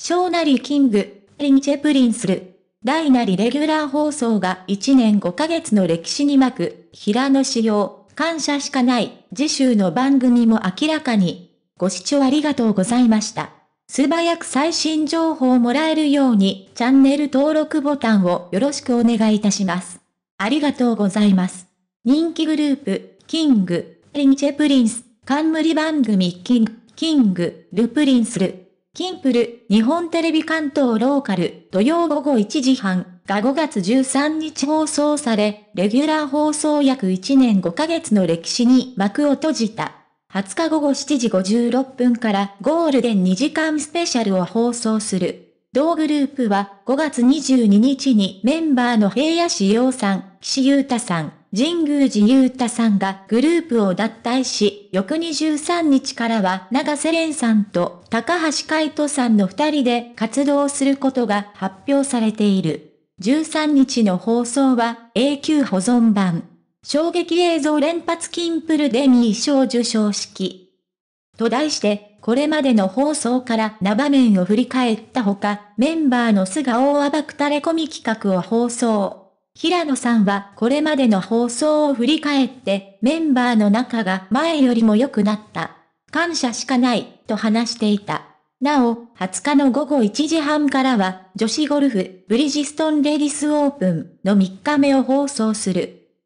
小なりキング、リンチェプリンスル。大なりレギュラー放送が1年5ヶ月の歴史に巻く、平野仕様、感謝しかない、次週の番組も明らかに。ご視聴ありがとうございました。素早く最新情報をもらえるように、チャンネル登録ボタンをよろしくお願いいたします。ありがとうございます。人気グループ、キング、リンチェプリンス、冠番組キング、キング、ルプリンスル。キンプル、日本テレビ関東ローカル、土曜午後1時半が5月13日放送され、レギュラー放送約1年5ヶ月の歴史に幕を閉じた。20日午後7時56分からゴールデン2時間スペシャルを放送する。同グループは5月22日にメンバーの平野志陽さん、岸優太さん、神宮寺優太さんがグループを脱退し、翌23日からは長瀬廉さんと高橋海人さんの2人で活動することが発表されている。13日の放送は永久保存版。衝撃映像連発金プルデミー賞受賞式。と題して、これまでの放送から生面を振り返ったほか、メンバーの素顔を暴くタレコミ企画を放送。平野さんはこれまでの放送を振り返って、メンバーの仲が前よりも良くなった。感謝しかない、と話していた。なお、20日の午後1時半からは、女子ゴルフ、ブリヂストンレディスオープンの3日目を放送する。